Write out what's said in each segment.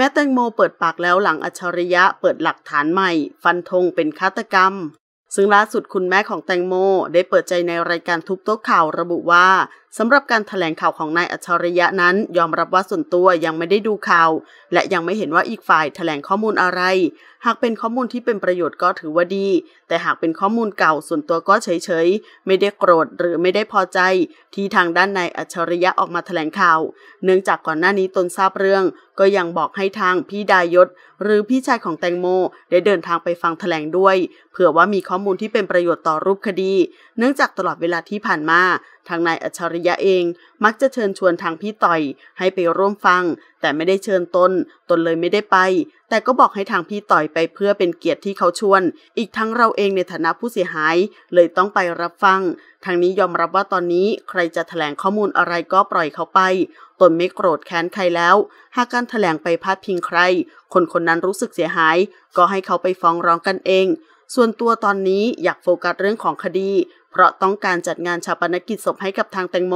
แม้แตงโมเปิดปากแล้วหลังอัจฉริยะเปิดหลักฐานใหม่ ฟันธงเป็นฆาตกรรม ซึ่งล่าสุดคุณแม่ของแตงโมได้เปิดใจในรายการทุบโต๊ะข่าวระบุว่าสำหรับการถแถลงข่าว ของนายอัจฉริยะนั้น ยอมรับว่าส่วนตัวยังไม่ได้ดูข่าว และยังไม่เห็นว่าอีกฝ่ายถแถลงข้อมูลอะไร หากเป็นข้อมูลที่เป็นประโยชน์ก็ถือว่าดี แต่หากเป็นข้อมูลเก่าส่วนตัวก็เฉยๆ ไม่ได้โกรธหรือไม่ได้พอใจ ที่ทางด้านนายอัจฉริยะออกมาถแถลงข่าว เนื่องจากก่อนหน้านี้ตนทราบเรื่อง ก็ยังบอกให้ทางพี่ดายศหรือพี่ชายของแตงโม ได้เดินทางไปฟังถแถลงด้วย เผื่อว่ามีข้อมูลที่เป็นประโยชน์ต่อรูปคดี เนื่องจากตลอดเวลาที่ผ่านมาทางนายอัจฉริยะเองมักจะเชิญชวนทางพี่ต่อยให้ไปร่วมฟัง แต่ไม่ได้เชิญตนตนเลยไม่ได้ไป แต่ก็บอกให้ทางพี่ต่อยไปเพื่อเป็นเกียรติที่เขาชวน อีกทั้งเราเองในฐานะผู้เสียหายเลยต้องไปรับฟังทางนี้ยอมรับว่าตอนนี้ใครจะถแถลงข้อมูลอะไรก็ปล่อยเขาไป ตนไม่โกรธแค้นใครแล้ว หากการถแถลงไปพาดพิงใคร คนคนนั้นรู้สึกเสียหาย ก็ให้เขาไปฟ้องร้องกันเองส่วนตัวตอนนี้อยากโฟกัสเรื่องของคดี เพราะต้องการจัดงานชาปนกิจศพให้กับทางแตงโม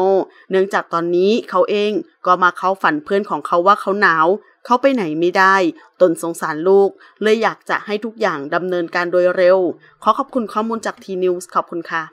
เนื่องจากตอนนี้เขาเองก็มาเข้าฝันเพื่อนของเขาว่าเขาหนาว เขาไปไหนไม่ได้ ตนสงสารลูก เลยอยากจะให้ทุกอย่างดำเนินการโดยเร็ว ขอขอบคุณข้อมูลจากทีนิวส์ ขอบคุณค่ะ